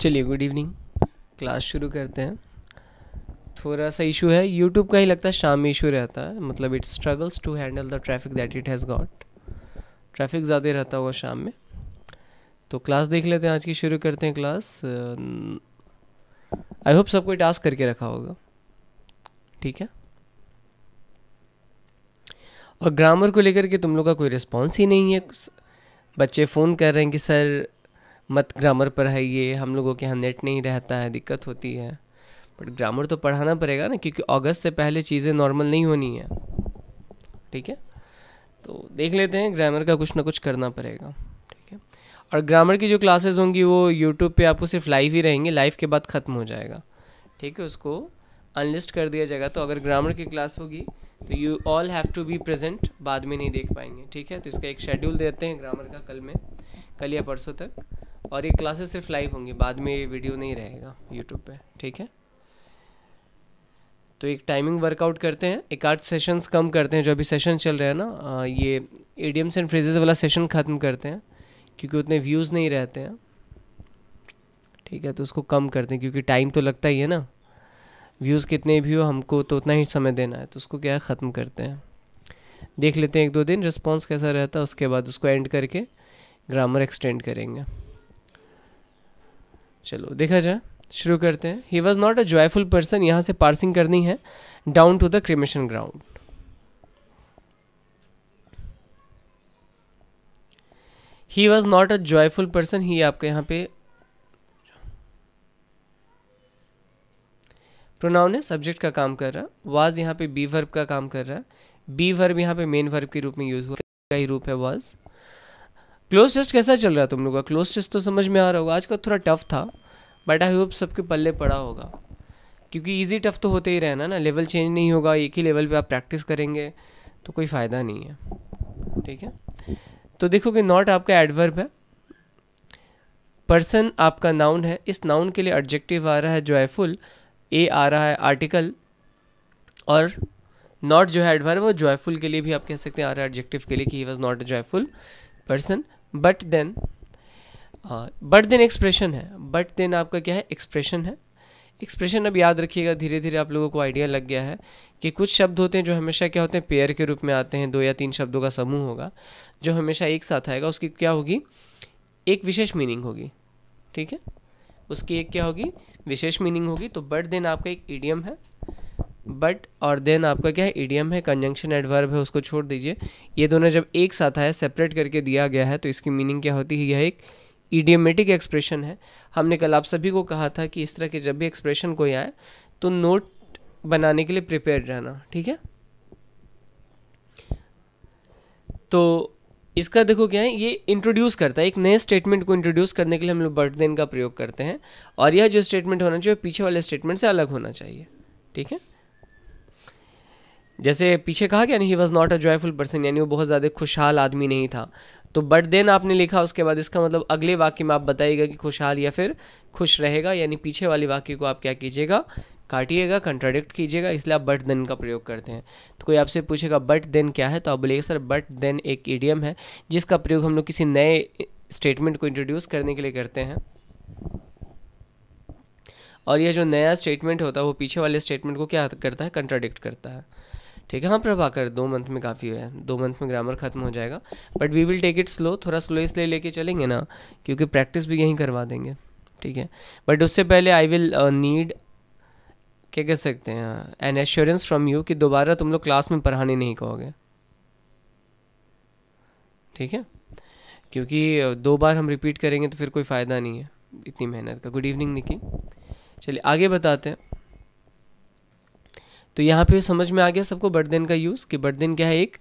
चलिए good evening class शुरू करते हैं थोड़ा सा इशू है यूट्यूब का ही लगता है शाम में इशू रहता है मतलब it struggles to handle the traffic that it has got traffic ज़्यादा रहता हुआ शाम में तो क्लास देख लेते हैं आज की शुरू करते हैं क्लास आई होप सबको टास्क करके रखा होगा ठीक है और ग्रामर को लेकर के तुम लोग का कोई रिस्पॉन्स ही नहीं है बच्चे फ़ोन कर रहे हैं कि सर मत ग्रामर पढ़ाइए हम लोगों के यहाँ नेट नहीं रहता है दिक्कत होती है बट ग्रामर तो पढ़ाना पड़ेगा ना क्योंकि अगस्त से पहले चीज़ें नॉर्मल नहीं होनी है ठीक है तो देख लेते हैं ग्रामर का कुछ ना कुछ करना पड़ेगा ठीक है और ग्रामर की जो क्लासेस होंगी वो यूट्यूब पे आपको सिर्फ लाइव ही रहेंगे लाइव के बाद ख़त्म हो जाएगा ठीक है उसको अनलिस्ट कर दिया जाएगा तो अगर ग्रामर की क्लास होगी तो you all have to be present बाद में नहीं देख पाएंगे ठीक है तो इसका एक शेड्यूल देते हैं ग्रामर का कल में कल या परसों तक और ये क्लासेस सिर्फ लाइव होंगी बाद में ये वीडियो नहीं रहेगा यूट्यूब पे ठीक है तो एक टाइमिंग वर्कआउट करते हैं एक आठ सेशंस कम करते हैं जो अभी सेशन चल रहे हैं ना ये एडियम्स एंड फ्रेजेस वाला सेशन ख़त्म करते हैं क्योंकि उतने व्यूज़ नहीं रहते हैं ठीक है तो उसको कम करते हैं क्योंकि टाइम तो लगता ही है ना व्यूज़ कितने भी हो हमको तो उतना ही समय देना है तो उसको क्या है ख़त्म करते हैं देख लेते हैं एक दो दिन रिस्पॉन्स कैसा रहता है उसके बाद उसको एंड करके ग्रामर एक्सटेंड करेंगे चलो देखा जाए शुरू करते हैं he was not a joyful person यहाँ से पार्सिंग करनी है down to the cremation ground he was not a joyful person he आपके यहाँ पे प्रोनाउन है सब्जेक्ट का काम कर रहा है वॉज यहाँ पे बी वर्ब का काम कर रहा है बी वर्ब यहाँ पे मेन वर्ब के रूप में यूज हुआ का ही रूप है वॉज क्लोज टेस्ट कैसा चल रहा है तुम लोग का क्लोज टेस्ट तो समझ में आ रहा होगा आज का थोड़ा टफ था बट आई होप सबके पल्ले पड़ा होगा क्योंकि ईजी टफ तो होते ही रहना ना लेवल चेंज नहीं होगा एक ही लेवल पर आप प्रैक्टिस करेंगे तो कोई फ़ायदा नहीं है ठीक है तो देखो कि नॉट आपका एडवर्ब है पर्सन आपका नाउन है इस नाउन के लिए एडजेक्टिव आ रहा है जॉयफुल ए आ रहा है आर्टिकल और नॉट जो है एडवर्ब वो जॉयफुल के लिए भी आप कह सकते हैं आ रहा है एडजेक्टिव के लिए कि he was not a joyful person but then but then expression है बट देन आपका क्या है एक्सप्रेशन है एक्सप्रेशन अब याद रखिएगा धीरे धीरे आप लोगों को आइडिया लग गया है कि कुछ शब्द होते हैं जो हमेशा क्या होते हैं पेयर के रूप में आते हैं दो या तीन शब्दों का समूह होगा जो हमेशा एक साथ आएगा उसकी क्या होगी एक विशेष मीनिंग होगी ठीक है उसकी एक क्या होगी विशेष मीनिंग होगी तो बट देन आपका एक ईडियम है बट और देन आपका क्या है ईडीएम है कंजंक्शन एडवर्ब है उसको छोड़ दीजिए ये दोनों जब एक साथ आया सेपरेट करके दिया गया है तो इसकी मीनिंग क्या होती है यह एक ईडियमेटिक एक्सप्रेशन है हमने कल आप सभी को कहा था कि इस तरह के जब भी एक्सप्रेशन कोई आए तो नोट बनाने के लिए प्रिपेयर रहना ठीक है तो इसका देखो क्या है ये इंट्रोड्यूस करता है एक नए स्टेटमेंट को इंट्रोड्यूस करने के लिए हम लोग बर्थ देन का प्रयोग करते हैं और यह जो स्टेटमेंट होना चाहिए पीछे वाले स्टेटमेंट से अलग होना चाहिए ठीक है जैसे पीछे कहा गया he was not a joyful person यानी वो बहुत ज़्यादा खुशहाल आदमी नहीं था तो बट देन आपने लिखा उसके बाद इसका मतलब अगले वाक्य में आप बताइएगा कि खुशहाल या फिर खुश रहेगा यानी पीछे वाले वाक्य को आप क्या कीजिएगा काटिएगा कंट्राडिक्ट कीजिएगा इसलिए आप बट देन का प्रयोग करते हैं तो कोई आपसे पूछेगा बट देन क्या है तो आप बोलिएगा सर बट देन एक ईडियम है जिसका प्रयोग हम लोग किसी नए स्टेटमेंट को इंट्रोड्यूस करने के लिए करते हैं और यह जो नया स्टेटमेंट होता है वो पीछे वाले स्टेटमेंट को क्या करता है कंट्राडिक्ट करता है ठीक है हाँ प्रभाकर दो मंथ में काफ़ी है दो मंथ में ग्रामर खत्म हो जाएगा but we will take it slow थोड़ा स्लो इसलिए लेके चलेंगे ना क्योंकि प्रैक्टिस भी यहीं करवा देंगे ठीक है बट उससे पहले आई विल नीड क्या कह सकते हैं एन एश्योरेंस फ्रॉम यू कि दोबारा तुम लोग क्लास में पढ़ाने नहीं कहोगे ठीक है क्योंकि uh, दो बार हम रिपीट करेंगे तो फिर कोई फ़ायदा नहीं है इतनी मेहनत का गुड इवनिंग निकी चलिए आगे बताते हैं तो यहाँ पे समझ में आ गया सबको बट देन का यूज़ कि बट देन क्या है एक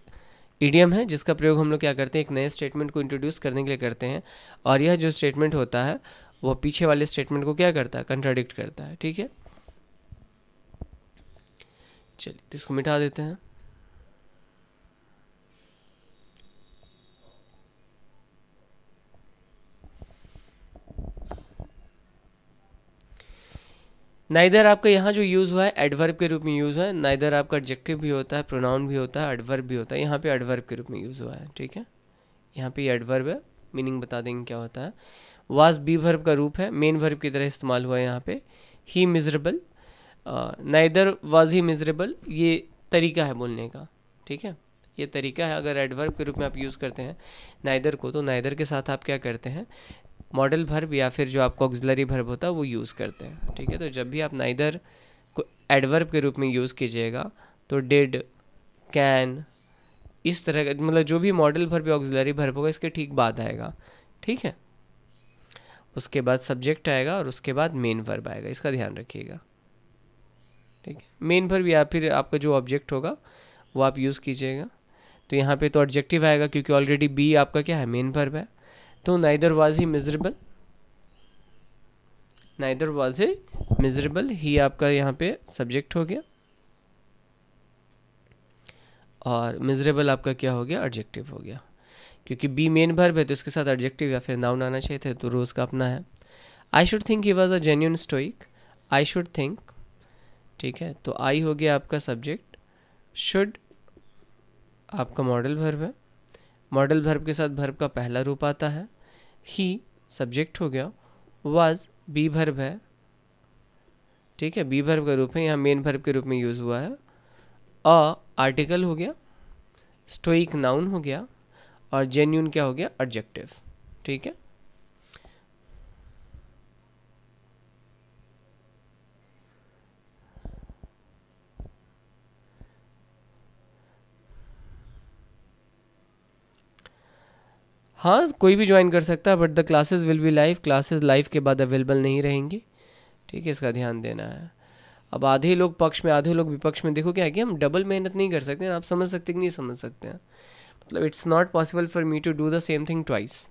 ईडियम है जिसका प्रयोग हम लोग क्या करते हैं एक नए स्टेटमेंट को इंट्रोड्यूस करने के लिए करते हैं और यह जो स्टेटमेंट होता है वह पीछे वाले स्टेटमेंट को क्या करता है कंट्राडिक्ट करता है ठीक है चलिए तो इसको मिटा देते हैं ना इधर आपका यहाँ जो यूज़ हुआ है एडवर्ब के रूप में यूज़ हुआ है ना इधर आपका एडजेक्टिव भी होता है प्रोनाउन भी होता है एडवर्ब भी होता है यहाँ पे एडवर्ब के रूप में यूज़ हुआ है ठीक है यहाँ पे एडवर्ब है मीनिंग बता देंगे क्या होता है वाज बी वर्ब का रूप है मेन वर्ब की तरह इस्तेमाल हुआ है यहाँ पे ही मिजरेबल ना इधर वाज ही मिजरेबल ये तरीका है बोलने का ठीक है ये तरीका है अगर एडवर्ब के रूप में आप यूज़ करते हैं नाइदर को तो नाइदर के साथ आप क्या करते हैं मॉडल भर्ब या फिर जो आपको ऑक्जिलरी भर्ब होता है वो यूज़ करते हैं ठीक है तो जब भी आप नाइदर को एडवर्ब के रूप में यूज़ कीजिएगा तो डिड कैन इस तरह का मतलब जो भी मॉडल भर्ब या ऑक्जिलरी भर्ब होगा इसके ठीक बाद आएगा ठीक है उसके बाद सब्जेक्ट आएगा और उसके बाद मेन वर्ब आएगा इसका ध्यान रखिएगा ठीक है मेन वर्ब या फिर आपका जो ऑब्जेक्ट होगा वो आप यूज़ कीजिएगा तो यहाँ पे तो ऑब्जेक्टिव आएगा क्योंकि ऑलरेडी बी आपका क्या है मेन वर्ब है तो neither was he miserable neither was a miserable he आपका यहाँ पे सब्जेक्ट हो गया और मिजरेबल आपका क्या हो गया एडजेक्टिव हो गया क्योंकि बी मेन भर्ब है तो इसके साथ एडजेक्टिव या फिर नाउन आना चाहिए थे तो रोज़ का अपना है I should think he was a genuine stoic I should think ठीक है तो आई हो गया आपका सब्जेक्ट शुड आपका मॉडल भर्ब है मॉडल भर्ब के साथ भर्ब का पहला रूप आता है ही सब्जेक्ट हो गया वाज बी भर्व है ठीक है बी भर्व का रूप है यहाँ मेन भर्व के रूप में यूज़ हुआ है अ आर्टिकल हो गया स्टोइक नाउन हो गया और जेन्यून क्या हो गया ऑब्जेक्टिव ठीक है हाँ कोई भी ज्वाइन कर सकता है but the classes will be live classes live के बाद अवेलेबल नहीं रहेंगी ठीक है इसका ध्यान देना है अब आधे लोग पक्ष में आधे लोग विपक्ष में देखो क्या है कि हम डबल मेहनत नहीं कर सकते हैं आप समझ सकते कि नहीं समझ सकते हैं मतलब it's not possible for me to do the same thing twice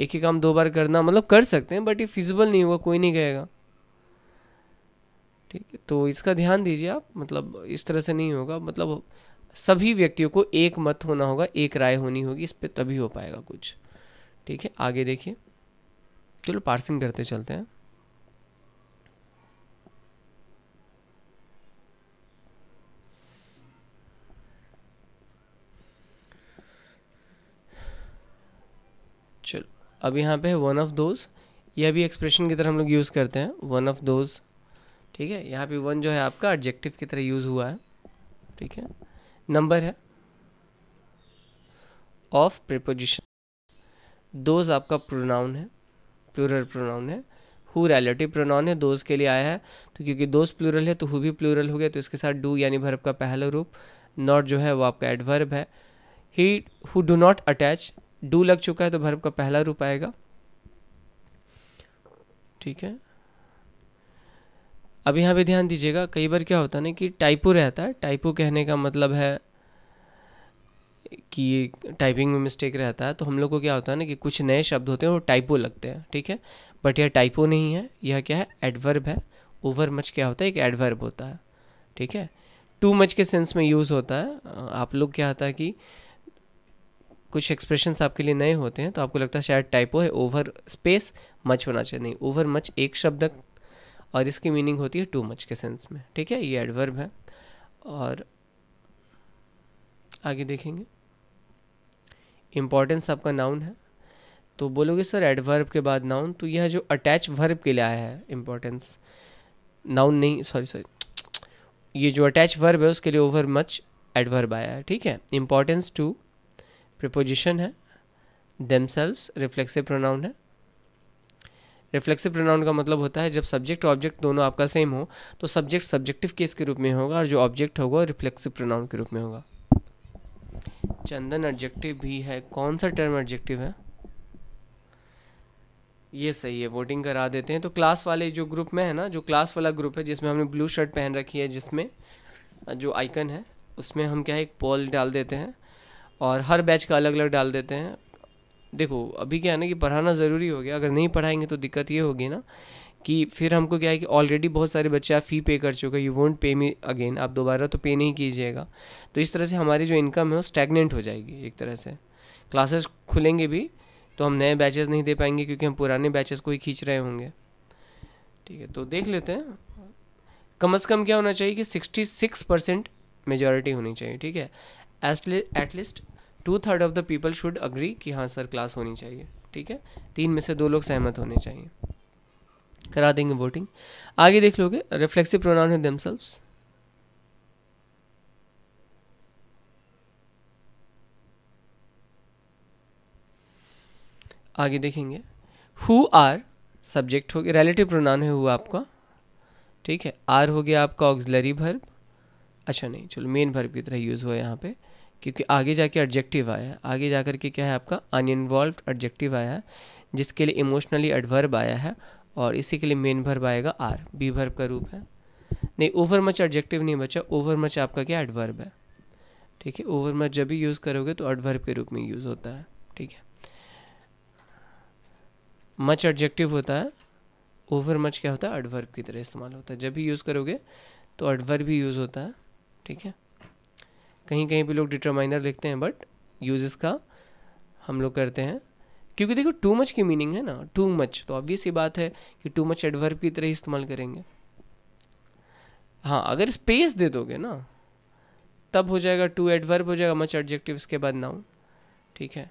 एक ही काम दो बार करना मतलब कर सकते हैं बट ये फिजिबल नहीं होगा कोई नहीं कहेगा ठीक है तो इसका ध्यान दीजिए आप मतलब इस तरह से नहीं होगा मतलब सभी व्यक्तियों को एक मत होना होगा एक राय होनी होगी इस पर तभी हो पाएगा कुछ ठीक है आगे देखिए चलो पार्सिंग करते चलते हैं चलो अब यहाँ पे है वन ऑफ दोज यह भी एक्सप्रेशन की तरह हम लोग यूज़ करते हैं वन ऑफ दोज ठीक है यहाँ पे वन जो है आपका एडजेक्टिव की तरह यूज़ हुआ है ठीक है नंबर है ऑफ प्रिपोजिशन दोज आपका प्रोनाउन है प्लूरल प्रोनाउन है हु रिलेटिव प्रोनाउन है दोज के लिए आया है तो क्योंकि दोज प्लूरल है तो हु भी प्लूरल हो गया तो इसके साथ डू यानी भर्ब का पहला रूप नॉट जो है वो आपका एडवर्ब है he who do not attach do लग चुका है तो भर्ब का पहला रूप आएगा ठीक है अब यहाँ पे ध्यान दीजिएगा कई बार क्या होता है ना कि टाइपो रहता है टाइपो कहने का मतलब है कि टाइपिंग में मिस्टेक रहता है तो हम लोग को क्या होता है ना कि कुछ नए शब्द होते हैं वो टाइपो लगते हैं ठीक है बट यह टाइपो नहीं है यह क्या है एडवर्ब है ओवर मच क्या होता है एक एडवर्ब होता है ठीक है टू मच के सेंस में यूज़ होता है आप लोग क्या होता है कि कुछ एक्सप्रेशंस आपके लिए नए होते हैं तो आपको लगता है शायद टाइपो है ओवर स्पेस मच होना चाहिए नहीं ओवर मच एक शब्द और इसकी मीनिंग होती है टू मच के सेंस में ठीक है ये एडवर्ब है और आगे देखेंगे इम्पोर्टेंस आपका नाउन है तो बोलोगे सर एडवर्ब के बाद नाउन तो यह जो अटैच वर्ब के लिए आया है इम्पोर्टेंस नाउन नहीं सॉरी सॉरी ये जो अटैच वर्ब है उसके लिए ओवर मच एडवर्ब आया है ठीक है इम्पोर्टेंस टू प्रपोजिशन है सेल्व रिफ्लेक्सिव प्रोनाउन है रिफ्लेक्सिव प्रोनाउन का मतलब होता है जब सब्जेक्ट ऑब्जेक्ट दोनों आपका सेम हो तो सब्जेक्ट सब्जेक्टिव केस के रूप में होगा और जो ऑब्जेक्ट होगा वो रिफ्लेक्सिव प्रोनाउन के रूप में होगा चंदन एडजेक्टिव भी है कौन सा टर्म एडजेक्टिव है ये सही है वोटिंग करा देते हैं तो क्लास वाले जो ग्रुप में है ना जो क्लास वाला ग्रुप है जिसमें हमने ब्लू शर्ट पहन रखी है जिसमें जो आइकन है उसमें हम क्या है एक पोल डाल देते हैं और हर बैच का अलग अलग डाल देते हैं देखो अभी क्या है ना कि पढ़ाना ज़रूरी हो गया अगर नहीं पढ़ाएंगे तो दिक्कत ये होगी ना कि फिर हमको क्या है कि ऑलरेडी बहुत सारे बच्चे आप फ़ी पे कर चुके यू वोंट पे मी अगेन आप दोबारा तो पे नहीं कीजिएगा तो इस तरह से हमारी जो इनकम है वो स्टैगनेंट हो जाएगी एक तरह से क्लासेस खुलेंगे भी तो हम नए बैचेस नहीं दे पाएंगे क्योंकि हम पुराने बैचेस को ही खींच रहे होंगे ठीक है तो देख लेते हैं कम अज़ कम क्या होना चाहिए कि सिक्सटी सिक्स परसेंट मेजोरिटी होनी चाहिए ठीक है at least two third of the people should agree कि हाँ सर क्लास होनी चाहिए ठीक है तीन में से दो लोग सहमत होने चाहिए करा देंगे वोटिंग आगे देख लोगे रिफ्लेक्सिव प्रोनाउन है दमसेल्व्स आगे देखेंगे हु आर सब्जेक्ट हो गया रिलेटिव प्रोनाउन है हुआ आपका ठीक है आर हो गया आपका ऑग्जलरी भर्ब अच्छा नहीं चलो मेन भर्ब की तरह यूज़ हुआ यहाँ पे क्योंकि आगे जाके एडजेक्टिव आया है आगे जा कर के क्या है आपका अनइनवॉल्व एडजेक्टिव आया है जिसके लिए इमोशनली एडवर्ब आया है और इसी के लिए मेन भर्ब आएगा आर बी भर्ब का रूप है नहीं ओवर मच एडजेक्टिव नहीं बचा ओवर मच आपका क्या एडवर्ब है ठीक है ओवर मच जब भी यूज़ करोगे तो एडवर्ब के रूप में यूज़ होता है ठीक है मच एडजेक्टिव होता है ओवर मच क्या होता है एडवर्ब की तरह इस्तेमाल होता है जब भी यूज़ करोगे तो एडवर्ब भी यूज़ होता है ठीक है कहीं कहीं पे लोग डिटरमाइनर लिखते हैं बट यूज का हम लोग करते हैं क्योंकि देखो टू मच की मीनिंग है ना टू मच तो ऑब्वियस ये बात है कि टू मच एडवर्ब की तरह इस्तेमाल करेंगे हाँ अगर स्पेस दे दोगे ना तब हो जाएगा टू एडवर्ब हो जाएगा मच एडजेक्टिव इसके बाद नाउन ठीक है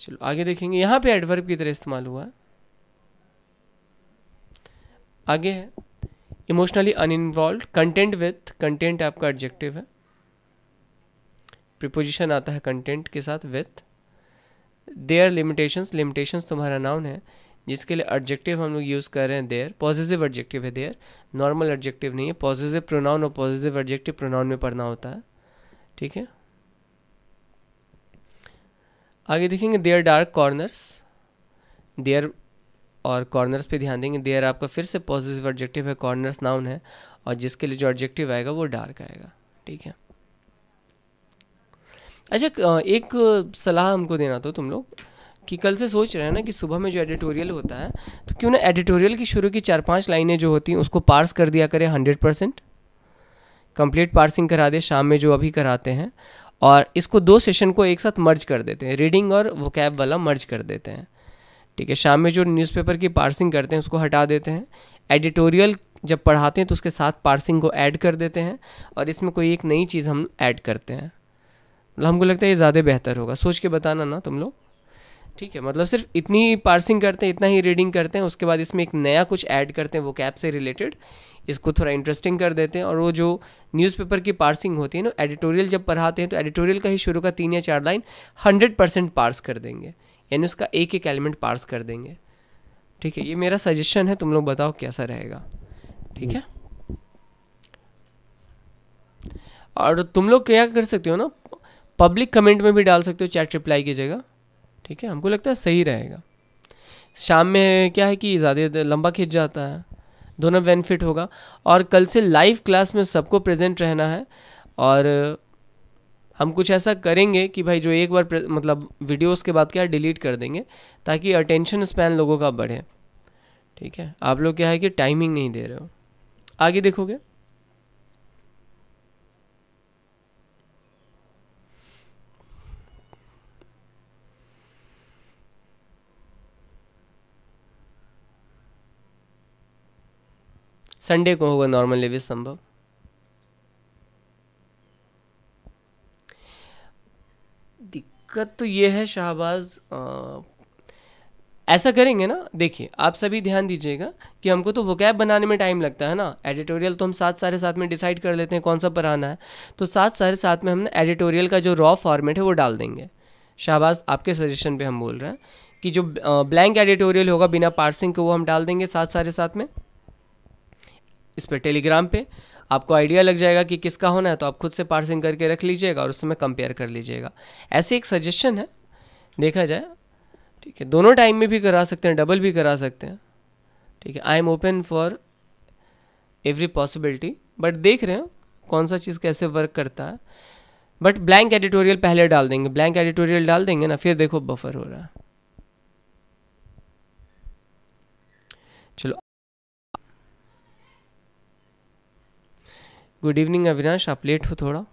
चलो आगे देखेंगे यहाँ पे एडवर्ब की तरह इस्तेमाल हुआ है आगे है emotionally uninvolve content with content आपका एडजेक्टिव है प्रिपोजिशन आता है कंटेंट के साथ विथ देयर लिमिटेशंस लिमिटेशंस तुम्हारा नाउन है जिसके लिए एडजेक्टिव हम लोग यूज़ कर रहे हैं देयर पॉजिटिव एडजेक्टिव है देयर नॉर्मल एडजेक्टिव नहीं है पॉजिटिव प्रोनाउन और पॉजिटिव एडजेक्टिव प्रोनाउन में पढ़ना होता है ठीक है आगे देखेंगे देयर डार्क कॉर्नर्स देयर और कॉर्नर्स पे ध्यान देंगे देयर आपका फिर से पॉजिटिव ऑब्जेक्टिव है कॉर्नर्स नाउन है और जिसके लिए जो ऑब्जेक्टिव आएगा वो डार्क आएगा ठीक है अच्छा एक सलाह हमको देना तो तुम लोग कि कल से सोच रहे हैं ना कि सुबह में जो एडिटोरियल होता है तो क्यों ना एडिटोरियल की शुरू की चार पांच लाइनें जो होती हैं उसको पार्स कर दिया करें हंड्रेड परसेंट कम्प्लीट पार्सिंग करा दे शाम में जो अभी कराते हैं और इसको दो सेशन को एक साथ मर्ज कर देते हैं रीडिंग और कैब वाला मर्ज कर देते हैं ठीक है शाम में जो न्यूज़पेपर की पार्सिंग करते हैं उसको हटा देते हैं एडिटोरियल जब पढ़ाते हैं तो उसके साथ पार्सिंग को ऐड कर देते हैं और इसमें कोई एक नई चीज़ हम ऐड करते हैं मतलब हमको लगता है ये ज़्यादा बेहतर होगा सोच के बताना ना तुम लोग ठीक है मतलब सिर्फ इतनी पार्सिंग करते हैं इतना ही रीडिंग करते हैं उसके बाद इसमें एक नया कुछ ऐड करते हैं वो कैप से रिलेटेड इसको थोड़ा इंटरेस्टिंग कर देते हैं और वो जो न्यूज़पेपर की पार्सिंग होती है ना एडिटोरियल जब पढ़ाते हैं तो एडिटोरियल का ही शुरू का तीन या चार लाइन हंड्रेड परसेंट पार्स कर देंगे यानी उसका एक एक एलिमेंट पार्स कर देंगे ठीक है ये मेरा सजेशन है तुम लोग बताओ कैसा रहेगा ठीक है और तुम लोग क्या कर सकते हो ना पब्लिक कमेंट में भी डाल सकते हो चैट रिप्लाई की जगह ठीक है हमको लगता है सही रहेगा शाम में क्या है कि ज़्यादा लंबा खिंच जाता है दोनों बेनिफिट होगा और कल से लाइव क्लास में सबको प्रेजेंट रहना है और हम कुछ ऐसा करेंगे कि भाई जो एक बार मतलब वीडियोस के बाद क्या डिलीट कर देंगे ताकि अटेंशन स्पैन लोगों का बढ़े ठीक है आप लोग क्या है कि टाइमिंग नहीं दे रहे हो आगे देखोगे संडे को होगा नॉर्मल लेवी संभव दिक्कत तो ये है शाहबाज ऐसा करेंगे ना देखिए आप सभी ध्यान दीजिएगा कि हमको तो वोकैब बनाने में टाइम लगता है ना एडिटोरियल तो हम सात साढ़े सात में डिसाइड कर लेते हैं कौन सा पढ़ाना है तो सात साढ़े सात में हमने एडिटोरियल का जो रॉ फॉर्मेट है वो डाल देंगे शाहबाज आपके सजेशन पे हम बोल रहे हैं कि जो ब्लैंक एडिटोरियल होगा बिना पार्सिंग के वो हम डाल देंगे सात साढ़े सात में इस पर टेलीग्राम पे आपको आइडिया लग जाएगा कि किसका होना है तो आप खुद से पार्सिंग करके रख लीजिएगा और उस समय कंपेयर कर लीजिएगा ऐसे एक सजेशन है देखा जाए ठीक है दोनों टाइम में भी करा सकते हैं डबल भी करा सकते हैं ठीक है I am open for every possibility but देख रहे हैं कौन सा चीज़ कैसे वर्क करता है बट ब्लैंक एडिटोरियल पहले डाल देंगे ब्लैंक एडिटोरियल डाल देंगे ना फिर देखो बफर हो रहा है चलो गुड इवनिंग अविनाश आप लेट हो थोड़ा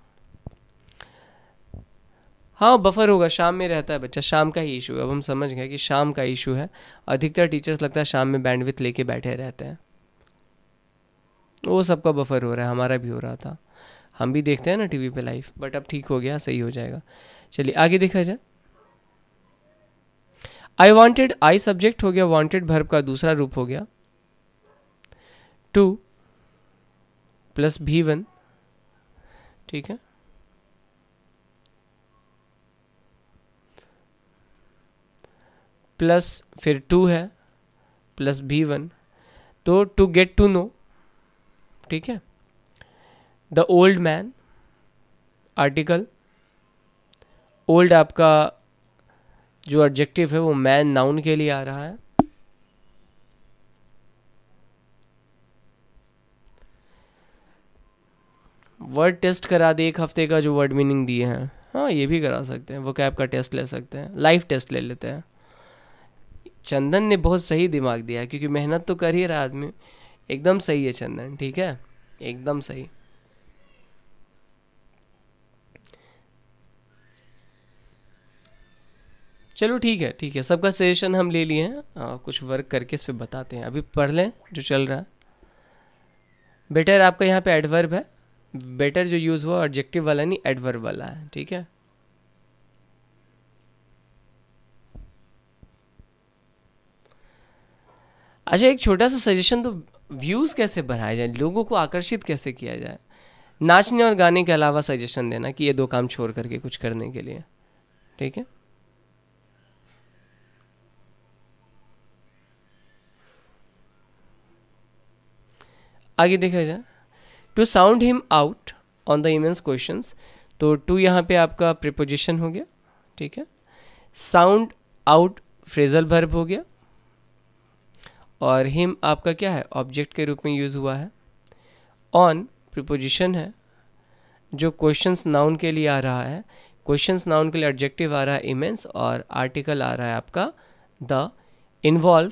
हाँ बफर होगा शाम में रहता है बच्चा शाम का ही इशू है अब हम समझ गए कि शाम का इशू है अधिकतर टीचर्स लगता है शाम में बैंडविथ लेके बैठे रहते हैं वो सबका बफर हो रहा है हमारा भी हो रहा था हम भी देखते हैं ना टीवी पे लाइव बट अब ठीक हो गया सही हो जाएगा चलिए आगे देखा जाए आई वॉन्टेड आई सब्जेक्ट हो गया वॉन्टेड भर्ब का दूसरा रूप हो गया टू प्लस भी वन ठीक है प्लस फिर टू है प्लस भी वन तो टू गेट टू नो ठीक है the old man article old आपका जो ऑब्जेक्टिव है वो मैन नाउन के लिए आ रहा है वर्ड टेस्ट करा दे एक हफ्ते का जो वर्ड मीनिंग दिए हैं हाँ ये भी करा सकते हैं वो कैब का टेस्ट ले सकते हैं लाइव टेस्ट ले लेते हैं चंदन ने बहुत सही दिमाग दिया है क्योंकि मेहनत तो कर ही रहा आदमी एकदम सही है चंदन ठीक है एकदम सही चलो ठीक है ठीक है सबका सजेशन हम ले लिए हैं कुछ वर्क करके इस पर बताते हैं अभी पढ़ लें जो चल रहा है बेटर आपका यहाँ पे एडवर्ब है बेटर जो यूज़ हुआ ऑब्जेक्टिव वाला नहीं एडवर्ब वाला है ठीक है अच्छा एक छोटा सा सजेशन तो व्यूज़ कैसे बढ़ाए जाए लोगों को आकर्षित कैसे किया जाए नाचने और गाने के अलावा सजेशन देना कि ये दो काम छोड़ करके कुछ करने के लिए ठीक है आगे देखा जाए to sound him out on the immense question तो टू यहाँ पे आपका प्रिपोजिशन हो गया ठीक है साउंड आउट फ्रेजल भर्ब हो गया और हिम आपका क्या है ऑब्जेक्ट के रूप में यूज़ हुआ है ऑन प्रिपोजिशन है जो क्वेश्चंस नाउन के लिए आ रहा है क्वेश्चंस नाउन के लिए ऑब्जेक्टिव आ रहा है इमेंस और आर्टिकल आ रहा है आपका द इन्वॉल्व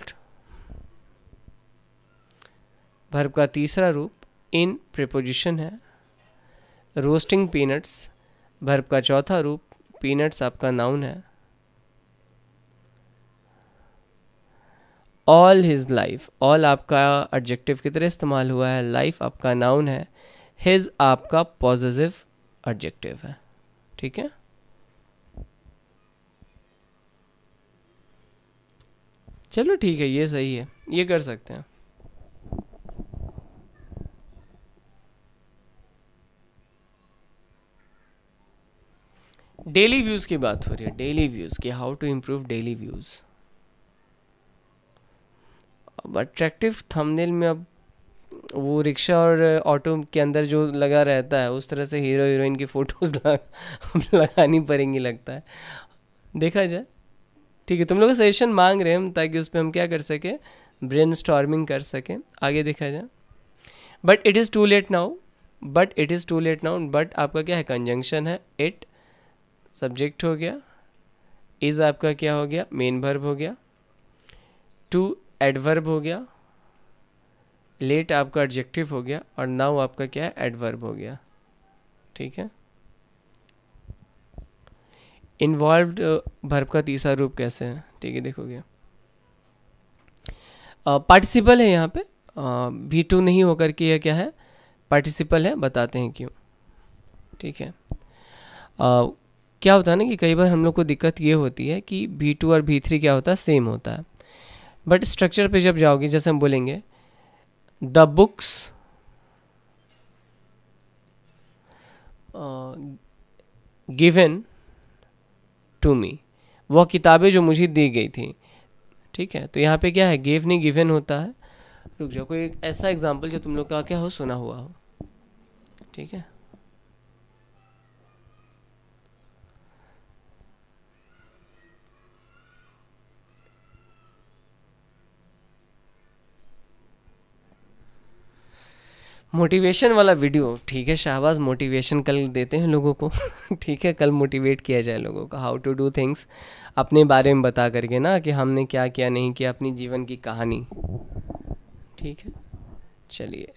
भर्ब का तीसरा रूप इन प्रिपोजिशन है रोस्टिंग पीनट्स भर्ब का चौथा रूप पीनट्स आपका नाउन है ऑल हिज लाइफ ऑल आपका एडजेक्टिव की तरह इस्तेमाल हुआ है लाइफ आपका नाउन है हिज आपका पॉजिटिव एडजेक्टिव है ठीक है चलो ठीक है ये सही है ये कर सकते हैं डेली व्यूज़ की बात हो रही है डेली व्यूज़ की how to improve daily views अब अट्रैक्टिव थंबनेल में अब वो रिक्शा और ऑटो के अंदर जो लगा रहता है उस तरह से हीरो हीरोइन की फ़ोटोज़ लगानी पड़ेंगी लगता है देखा जाए ठीक है तुम लोग सजेशन मांग रहे हैं ताकि उस पर हम क्या कर सकें ब्रेन स्टॉर्मिंग कर सकें आगे देखा जाए but it is too late now but it is too late now but आपका क्या है कंजंक्शन है इट सब्जेक्ट हो गया इज़ आपका क्या हो गया मेन वर्ब हो गया टू एडवर्ब हो गया लेट आपका एडजेक्टिव हो गया और नाउ आपका क्या है एडवर्ब हो गया ठीक है इन्वॉल्व भर्ब का तीसरा रूप कैसे है ठीक है देखोगे पार्टिसिपल है यहाँ पे वी टू नहीं होकर के यह क्या है पार्टिसिपल है बताते हैं क्यों ठीक है क्या होता है ना कि कई बार हम लोग को दिक्कत ये होती है कि भी टू और भी थ्री क्या होता है सेम होता है बट स्ट्रक्चर पे जब जाओगे जैसे हम बोलेंगे the books given to me वह किताबें जो मुझे दी गई थी ठीक है तो यहाँ पे क्या है गेव नहीं गिवन होता है रुक जाओ कोई ऐसा एग्जाम्पल जो तुम लोग का क्या हो सुना हुआ हो ठीक है मोटिवेशन वाला वीडियो ठीक है शाहबाज मोटिवेशन कल देते हैं लोगों को ठीक है कल मोटिवेट किया जाए लोगों को हाउ टू डू थिंग्स अपने बारे में बता करके ना कि हमने क्या किया नहीं किया अपनी जीवन की कहानी ठीक है चलिए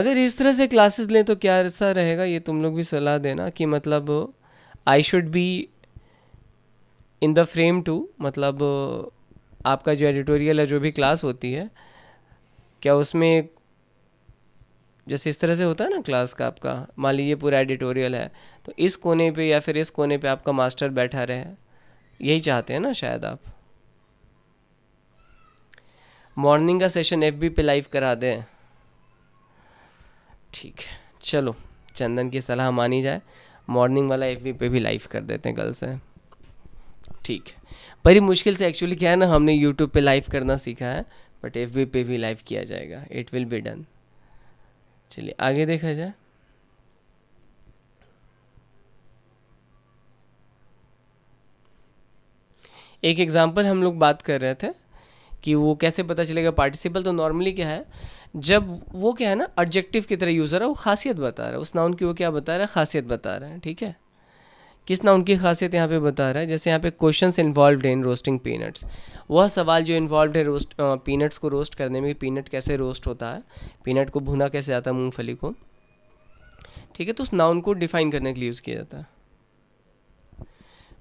अगर इस तरह से क्लासेस लें तो क्या ऐसा रहेगा ये तुम लोग भी सलाह देना कि मतलब I should be in the frame to मतलब आपका जो एडिटोरियल है जो भी क्लास होती है क्या उसमें जैसे इस तरह से होता है ना क्लास का आपका मान लीजिए पूरा एडिटोरियल है तो इस कोने पे या फिर इस कोने पे आपका मास्टर बैठा रहे यही चाहते हैं ना शायद आप मॉर्निंग का सेशन एफ बी पे लाइव करा दें ठीक है चलो चंदन की सलाह मानी जाए मॉर्निंग वाला एफ बी पे भी लाइव कर देते हैं कल से ठीक है बड़ी मुश्किल से एक्चुअली क्या है ना हमने यूट्यूब पे लाइव करना सीखा है बट एफ बी पे भी लाइव किया जाएगा इट विल बी डन चलिए आगे देखा जाए एक एग्जांपल हम लोग बात कर रहे थे कि वो कैसे पता चलेगा पार्टिसिपल तो नॉर्मली क्या है जब वो क्या है ना ऑब्जेक्टिव की तरह यूज़र है वो खासियत बता रहा है उस नाउन की वो क्या बता रहा है खासियत बता रहा है ठीक है किस ना उनकी खासियत यहाँ पे बता रहा है जैसे यहाँ पे क्वेश्चंस इन्वॉल्व है इन रोस्टिंग पीनट्स वह सवाल जो इन्वॉल्व है रोस्ट पीनट्स को रोस्ट करने में पीनट कैसे रोस्ट होता है पीनट को भुना कैसे जाता है मूँगफली को ठीक है तो उस नाउन को डिफाइन करने के लिए यूज़ किया जाता है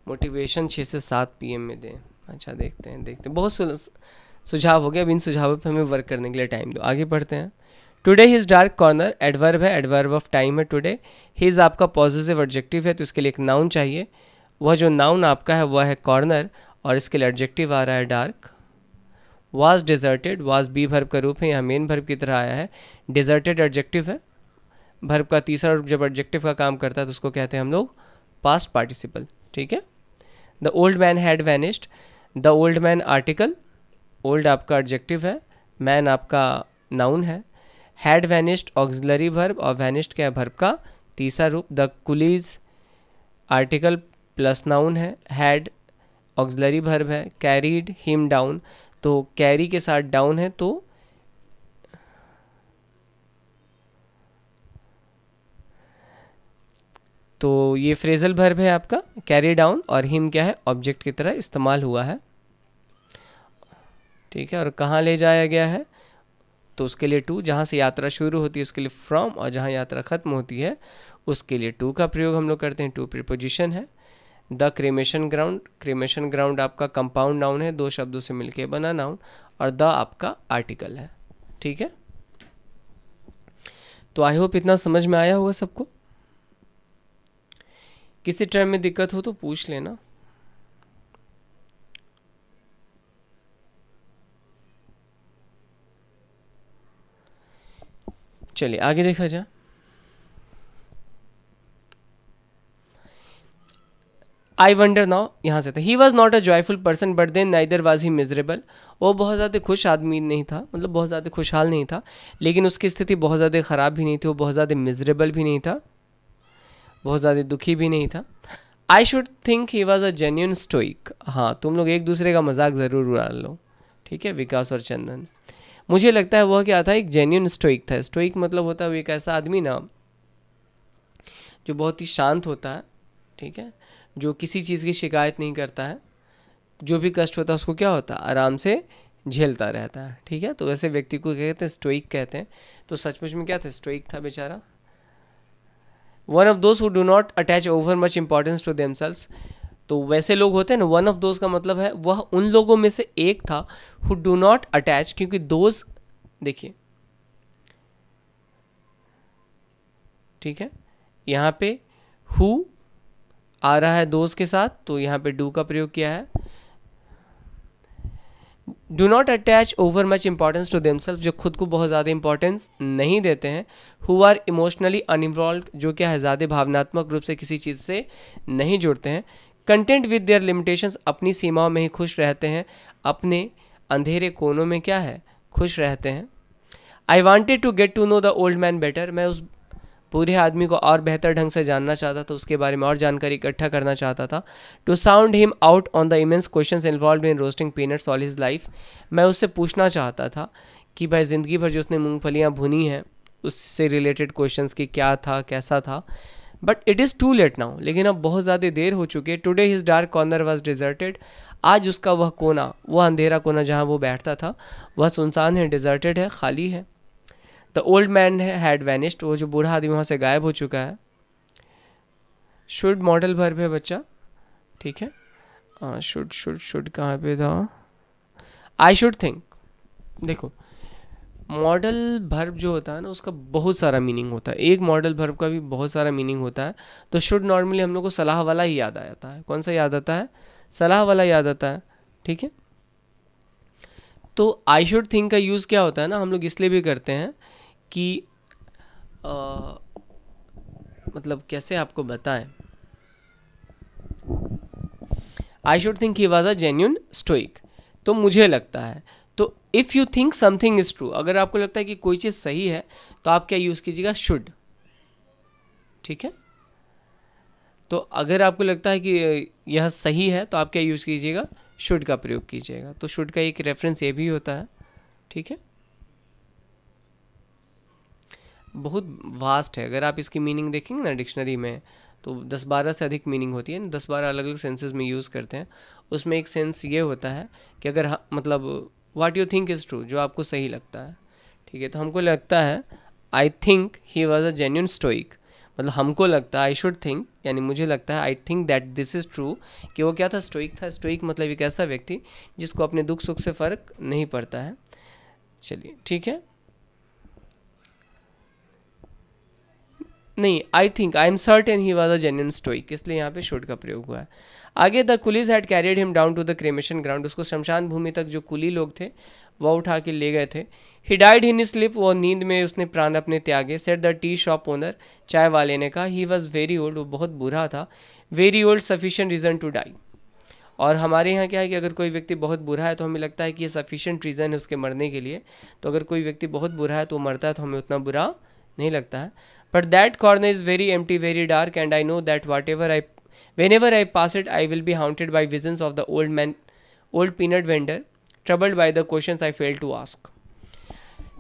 मोटिवेशन छः से सात पी में दें अच्छा देखते हैं देखते हैं बहुत सुझाव हो गया अब इन सुझावों पर हमें वर्क करने के लिए टाइम दो आगे बढ़ते हैं today his dark corner adverb है एडवर्ब ऑफ टाइम है टुडे हिज आपका पॉजिटिव एडजेक्टिव है तो इसके लिए एक नाउन चाहिए वह जो नाउन आपका है वह है कॉर्नर और इसके लिए एडजेक्टिव आ रहा है dark was deserted was be verb का रूप है यहाँ मेन भर्ब की तरह आया है डिजर्टेड एडजेक्टिव है भर्ब का तीसरा रूप जब एडजेक्टिव का काम करता है तो उसको कहते हैं हम लोग पास्ट पार्टिसिपल ठीक है the old man had vanished the old man article old आपका एडजेक्टिव है मैन आपका नाउन है हैड वैनिस्ड ऑक्सिलरी भर्ब और वैनिस्ड क्या भर्ब का तीसरा रूप the coolies article plus noun है हैड ऑक्सिलरी भर्ब है कैरीड हिम डाउन तो कैरी के साथ डाउन है तो तो ये फ्रेजल भर्ब है आपका कैरी डाउन और हिम क्या है ऑब्जेक्ट की तरह इस्तेमाल हुआ है ठीक है और कहाँ ले जाया गया है तो उसके लिए टू जहाँ से यात्रा शुरू होती है उसके लिए फ्रॉम और जहाँ यात्रा ख़त्म होती है उसके लिए टू का प्रयोग हम लोग करते हैं टू प्रिपोजिशन है the cremation ground cremation ground आपका कंपाउंड नाउन है दो शब्दों से मिलके बना नाउन और द आपका आर्टिकल है ठीक है तो आई होप इतना समझ में आया होगा सबको किसी टर्म में दिक्कत हो तो पूछ लेना चलिए आगे देखा जाए आई वंडर नाउ यहाँ से था he was not a joyful person but then neither was he miserable वो बहुत ज़्यादा खुश आदमी नहीं था मतलब बहुत ज़्यादा खुशहाल नहीं था लेकिन उसकी स्थिति बहुत ज़्यादा ख़राब भी नहीं थी वो बहुत ज़्यादा मिजरेबल भी नहीं था बहुत ज़्यादा दुखी भी नहीं था I should think he was a genuine stoic हाँ तुम लोग एक दूसरे का मजाक ज़रूर उड़ा लो ठीक है विकास और चंदन मुझे लगता है वह क्या था एक जेन्यून स्टोइक था स्टोइक मतलब होता है वो एक ऐसा आदमी ना जो बहुत ही शांत होता है ठीक है जो किसी चीज़ की शिकायत नहीं करता है जो भी कष्ट होता है उसको क्या होता है आराम से झेलता रहता है ठीक है तो वैसे व्यक्ति को क्या कहते हैं स्टोइक कहते हैं तो सचमुच में क्या था स्टोइक था बेचारा one of those who do not attach over much importance to themselves तो वैसे लोग होते हैं ना वन ऑफ दोज का मतलब है वह उन लोगों में से एक था हु डू नॉट अटैच क्योंकि दोज देखिए ठीक है यहाँ पे हु आ रहा है दोज के साथ तो यहाँ पे डू का प्रयोग किया है do not attach over much importance to them जो खुद को बहुत ज़्यादा इंपॉर्टेंस नहीं देते हैं हु आर इमोशनली अनवॉल्व जो क्या है ज़्यादा भावनात्मक रूप से किसी चीज़ से नहीं जुड़ते हैं कंटेंट विद देयर लिमिटेशंस अपनी सीमाओं में ही खुश रहते हैं अपने अंधेरे कोनों में क्या है खुश रहते हैं I wanted to get to know the old man better मैं उस पूरे आदमी को और बेहतर ढंग से जानना चाहता था उसके बारे में और जानकारी इकट्ठा करना चाहता था to sound him out on the immense question involve in roasting peanuts all his life मैं उससे पूछना चाहता था कि भाई ज़िंदगी भर जो उसने मूँगफलियाँ भुनी हैं उससे रिलेटेड क्वेश्चन की क्या था कैसा था but it is too late now लेकिन अब बहुत ज़्यादा देर हो चुकी है today his dark corner was deserted आज उसका वह कोना वह अंधेरा कोना जहाँ वो बैठता था वह सुनसान है डिजर्टेड है खाली है the old man had vanished वो जो बूढ़ा आदमी वहाँ से गायब हो चुका है शुड मॉडल भर पे बच्चा ठीक है शुड शुड शुड कहाँ पे था आई शुड थिंक देखो मॉडल भर्ब जो होता है ना उसका बहुत सारा मीनिंग होता है एक मॉडल भर्ब का भी बहुत सारा मीनिंग होता है तो शुड नॉर्मली हम लोग को सलाह वाला ही याद आ जाता है कौन सा याद आता है सलाह वाला याद आता है ठीक है तो आई शुड थिंक का यूज़ क्या होता है ना हम लोग इसलिए भी करते हैं कि आ, मतलब कैसे आपको बताएं I should think he was a genuine stoic तो मुझे लगता है if you think something is true अगर आपको लगता है कि कोई चीज़ सही है तो आप क्या यूज़ कीजिएगा शुड ठीक है तो अगर आपको लगता है कि यह सही है तो आप क्या यूज़ कीजिएगा शुड का प्रयोग कीजिएगा तो शुड का एक रेफरेंस ये भी होता है ठीक है बहुत वास्ट है अगर आप इसकी मीनिंग देखेंगे ना डिक्शनरी में तो दस बारह से अधिक मीनिंग होती है दस बारह अलग अलग सेंसेस में यूज़ करते हैं उसमें एक सेंस ये होता है कि अगर मतलब what you think is true जो आपको सही लगता है ठीक है तो हमको लगता है I think he was a genuine stoic मतलब हमको लगता है आई शुड थिंक यानी मुझे लगता है I think that this is true कि वो क्या था स्टोइक था स्टोइक मतलब एक ऐसा व्यक्ति जिसको अपने दुख सुख से फ़र्क नहीं पड़ता है चलिए ठीक है नहीं I think I am certain he was a genuine stoic इसलिए यहाँ पे शुड का प्रयोग हुआ है आगे the coolies had carried him down to the cremation ground उसको शमशान भूमि तक जो कुली लोग थे वह उठा के ले गए थे ही डाइड इन स्लिप वो नींद में उसने प्राण अपने त्यागे said the tea shop owner चाय वाले ने कहा ही वॉज वेरी ओल्ड वो बहुत बुरा था very old sufficient reason to die और हमारे यहाँ क्या है कि अगर कोई व्यक्ति बहुत बुरा है तो हमें लगता है कि ये सफिशियंट रीज़न है उसके मरने के लिए तो अगर कोई व्यक्ति बहुत बुरा है तो मरता है तो हमें उतना बुरा नहीं लगता है but that corner is very empty very dark and I know that whatever I Whenever I pass it, I will be haunted by visions of the old man, old peanut vendor, troubled by the questions I failed to ask.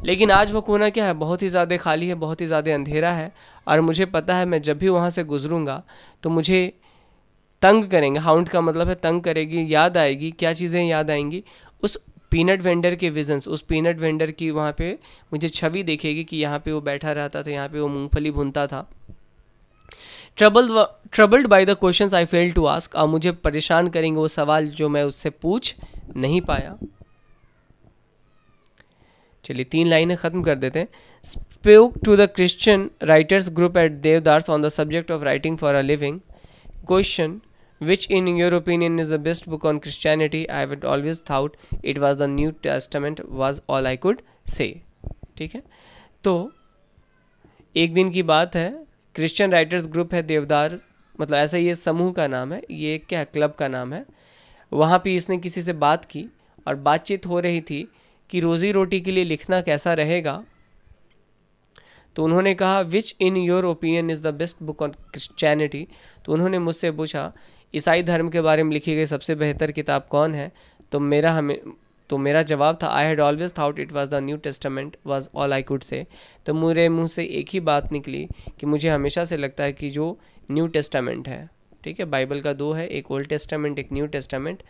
लेकिन आज वो कोना क्या है बहुत ही ज़्यादा खाली है बहुत ही ज़्यादा अंधेरा है और मुझे पता है मैं जब भी वहाँ से गुजरूँगा तो मुझे तंग करेंगे हाउंट का मतलब है तंग करेगी याद आएगी क्या चीज़ें याद आएंगी उस पीनट वेंडर के विजन्स उस पीनट वेंडर की वहाँ पे मुझे छवि देखेगी कि यहाँ पे वो बैठा रहता था यहाँ पे वो मूँगफली भुनता था troubled troubled by the question I fail to ask और मुझे परेशान करेंगे वो सवाल जो मैं उससे पूछ नहीं पाया चलिए तीन लाइनें ख़त्म कर देते हैं spoke to the Christian writers group at Devdas on the subject of writing for a living question which in your opinion is the best book on christianity I'd always thought it was the new testament was all I could say ठीक है तो एक दिन की बात है Christian writers group है देवदार मतलब ऐसा ये समूह का नाम है ये क्या क्लब का नाम है वहाँ पे इसने किसी से बात की और बातचीत हो रही थी कि रोज़ी रोटी के लिए लिखना कैसा रहेगा तो उन्होंने कहा which in your opinion is the best book on Christianity तो उन्होंने मुझसे पूछा ईसाई धर्म के बारे में लिखी गई सबसे बेहतर किताब कौन है तो मेरा हमें तो मेरा जवाब था I had always thought it was the new testament was all I could say तो मेरे मुँह से एक ही बात निकली कि मुझे हमेशा से लगता है कि जो न्यू टेस्टामेंट है ठीक है बाइबल का दो है एक ओल्ड टेस्टामेंट एक न्यू टेस्टामेंट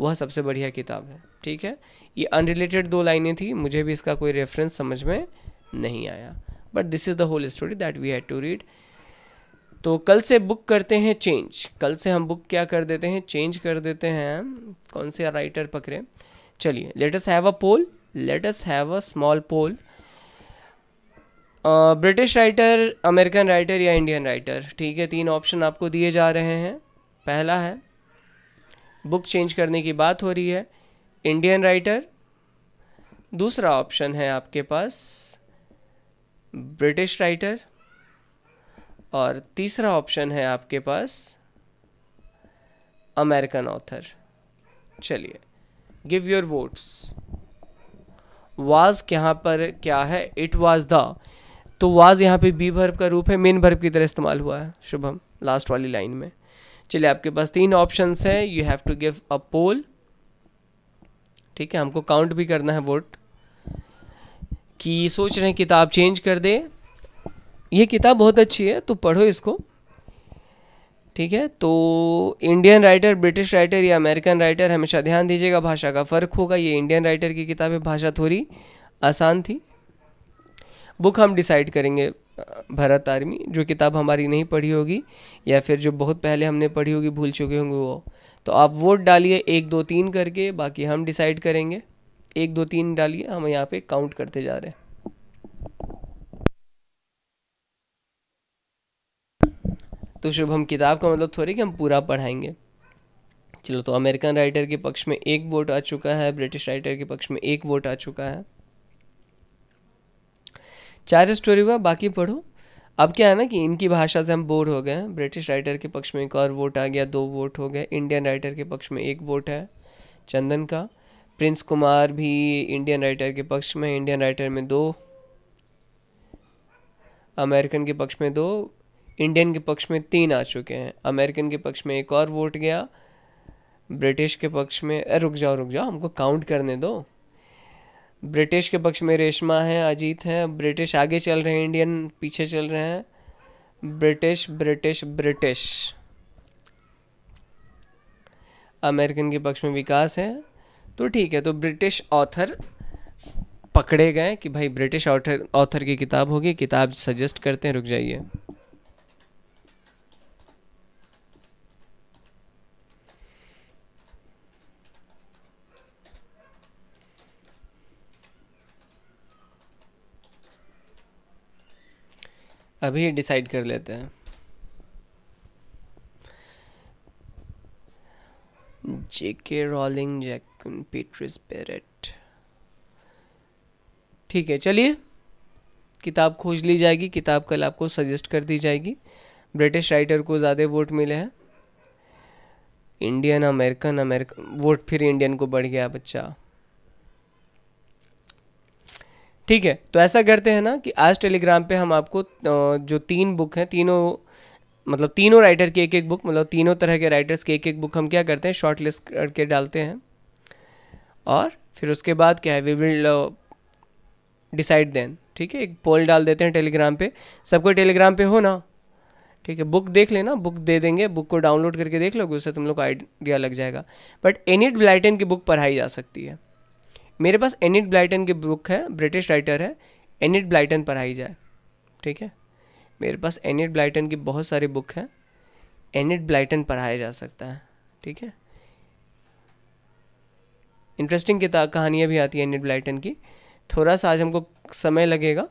वह सबसे बढ़िया किताब है ठीक है ये अनरिलेटेड दो लाइनें थी मुझे भी इसका कोई रेफरेंस समझ में नहीं आया but this is the whole story that we had to read तो कल से बुक करते हैं चेंज कल से हम बुक क्या कर देते हैं चेंज कर देते हैं कौन से राइटर पकड़े चलिए let's have a poll let's have a small poll British writer American writer या इंडियन राइटर ठीक है तीन ऑप्शन आपको दिए जा रहे हैं पहला है बुक चेंज करने की बात हो रही है इंडियन राइटर दूसरा ऑप्शन है आपके पास ब्रिटिश राइटर और तीसरा ऑप्शन है आपके पास अमेरिकन ऑथर चलिए गिव योर वोट्स वाज यहाँ पर क्या है इट वाज द तो वाज यहाँ पे बी भर्ब का रूप है मेन भर्ब की तरह इस्तेमाल हुआ है शुभम लास्ट वाली लाइन में चलिए आपके पास तीन ऑप्शंस हैं you have to give a poll ठीक है हमको काउंट भी करना है वोट कि सोच रहे हैं किताब चेंज कर दे ये किताब बहुत अच्छी है तो पढ़ो इसको ठीक है तो इंडियन राइटर ब्रिटिश राइटर या अमेरिकन राइटर हमेशा ध्यान दीजिएगा भाषा का फ़र्क होगा ये इंडियन राइटर की किताब है भाषा थोड़ी आसान थी बुक हम डिसाइड करेंगे भरत आर्मी जो किताब हमारी नहीं पढ़ी होगी या फिर जो बहुत पहले हमने पढ़ी होगी भूल चुके होंगे वो तो आप वोट डालिए एक दो तीन करके बाकी हम डिसाइड करेंगे एक दो तीन डालिए हम यहाँ पे काउंट करते जा रहे हैं तो शुभम किताब का मतलब थोड़ी कि हम पूरा पढ़ाएंगे चलो तो अमेरिकन राइटर के पक्ष में एक वोट आ चुका है ब्रिटिश राइटर के पक्ष में एक वोट आ चुका है चार स्टोरी हुआ बाकी पढ़ो अब क्या है ना कि इनकी भाषा से हम बोर हो गए हैं ब्रिटिश राइटर के पक्ष में एक और वोट आ गया दो वोट हो गए इंडियन राइटर के पक्ष में एक वोट है चंदन का प्रिंस कुमार भी इंडियन राइटर के पक्ष में इंडियन राइटर में दो अमेरिकन के पक्ष में दो इंडियन के पक्ष में तीन आ चुके हैं अमेरिकन के पक्ष में एक और वोट गया ब्रिटिश के पक्ष में रुक जाओ रुक जाओ हमको काउंट करने दो ब्रिटिश के पक्ष में रेशमा है अजीत है ब्रिटिश आगे चल रहे हैं इंडियन पीछे चल रहे हैं ब्रिटिश ब्रिटिश ब्रिटिश अमेरिकन के पक्ष में विकास है तो ठीक है तो ब्रिटिश ऑथर पकड़े गए कि भाई ब्रिटिश ऑथर ऑथर की किताब होगी किताब सजेस्ट करते हैं रुक जाइए अभी डिसाइड कर लेते हैं जेके रॉलिंग जैकन पीट्रिस पेरेट ठीक है चलिए किताब खोज ली जाएगी किताब कल आपको सजेस्ट कर दी जाएगी ब्रिटिश राइटर को ज़्यादा वोट मिले हैं इंडियन अमेरिकन अमेरिकन वोट फिर इंडियन को बढ़ गया बच्चा ठीक है तो ऐसा करते हैं ना कि आज टेलीग्राम पे हम आपको जो तीन बुक हैं तीनों मतलब तीनों राइटर की एक एक बुक मतलब तीनों तरह के राइटर्स की एक एक बुक हम क्या करते हैं शॉर्ट लिस्ट करके डालते हैं और फिर उसके बाद क्या है वी विल डिसाइड देन ठीक है एक पोल डाल देते हैं टेलीग्राम पे सबको टेलीग्राम पे हो ना ठीक है बुक देख लेना बुक दे देंगे बुक को डाउनलोड करके देख लोगे उससे तुम लोग को आइडिया लग जाएगा बट एनिट ब्लाइटन की बुक पढ़ाई जा सकती है मेरे पास एनिट ब्लाइटन की बुक है ब्रिटिश राइटर है एनिट ब्लाइटन पढ़ाई जाए ठीक है मेरे पास एनिट ब्लाइटन की बहुत सारी बुक है एनिट ब्लाइटन पढ़ाया जा सकता है ठीक है इंटरेस्टिंग किताब कहानियाँ भी आती हैं एनिट ब्लाइटन की थोड़ा सा आज हमको समय लगेगा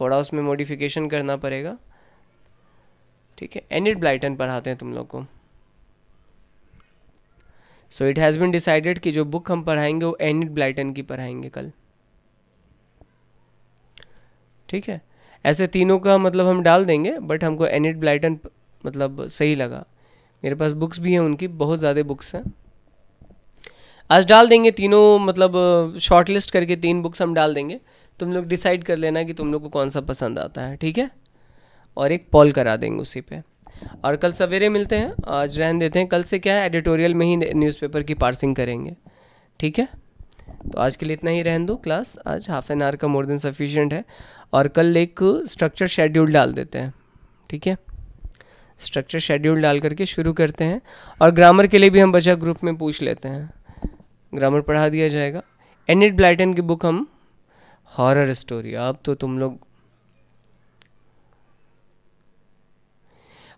थोड़ा उसमें मॉडिफिकेशन करना पड़ेगा ठीक है एनिट ब्लाइटन पढ़ाते हैं तुम लोग को so it has been decided कि जो बुक हम पढ़ाएंगे वो एनिड ब्लाइटन की पढ़ाएंगे कल ठीक है ऐसे तीनों का मतलब हम डाल देंगे बट हमको एनिड ब्लाइटन मतलब सही लगा मेरे पास बुक्स भी हैं उनकी बहुत ज़्यादा बुक्स हैं आज डाल देंगे तीनों मतलब शॉर्ट लिस्ट करके तीन बुक्स हम डाल देंगे तुम लोग डिसाइड कर लेना कि तुम लोग को कौन सा पसंद आता है ठीक है और एक पॉल करा देंगे उसी पे और कल सवेरे मिलते हैं आज रहन देते हैं कल से क्या है एडिटोरियल में ही न्यूज़पेपर की पार्सिंग करेंगे ठीक है तो आज के लिए इतना ही रहन दो क्लास आज हाफ एन आवर का मोर देन सफिशियंट है और कल एक स्ट्रक्चर शेड्यूल डाल देते हैं ठीक है स्ट्रक्चर शेड्यूल डाल करके शुरू करते हैं और ग्रामर के लिए भी हम बचा ग्रुप में पूछ लेते हैं ग्रामर पढ़ा दिया जाएगा एनिट ब्लाइटन की बुक हम हॉरर स्टोरी अब तो तुम लोग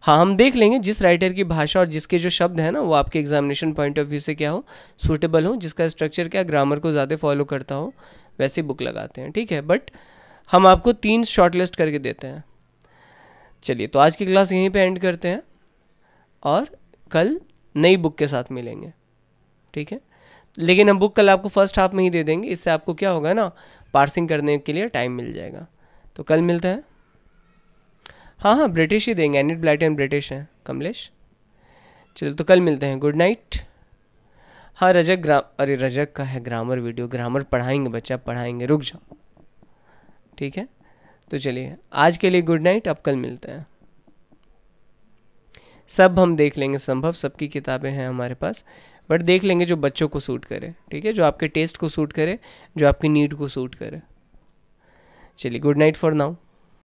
हाँ हम देख लेंगे जिस राइटर की भाषा और जिसके जो शब्द हैं ना वो आपके एग्जामिनेशन पॉइंट ऑफ व्यू से क्या हो सूटेबल हो जिसका स्ट्रक्चर क्या ग्रामर को ज़्यादा फॉलो करता हो वैसे बुक लगाते हैं ठीक है बट हम आपको तीन शॉर्ट लिस्ट करके देते हैं चलिए तो आज की क्लास यहीं पे एंड करते हैं और कल नई बुक के साथ मिलेंगे ठीक है लेकिन हम बुक कल आपको फर्स्ट हाफ में ही दे देंगे इससे आपको क्या होगा ना पार्सिंग करने के लिए टाइम मिल जाएगा तो कल मिलते हैं हाँ हाँ ब्रिटिश ही देंगे एनिट ब्लैटन ब्रिटिश हैं कमलेश चलो तो कल मिलते हैं गुड नाइट हाँ रजक ग्राम अरे रजक का है ग्रामर वीडियो ग्रामर पढ़ाएंगे बच्चा पढ़ाएंगे रुक जाओ ठीक है तो चलिए आज के लिए गुड नाइट अब कल मिलते हैं सब हम देख लेंगे संभव सबकी किताबें हैं हमारे पास बट देख लेंगे जो बच्चों को सूट करे ठीक है जो आपके टेस्ट को सूट करे जो आपकी नीड को सूट करे चलिए गुड नाइट फॉर नाउ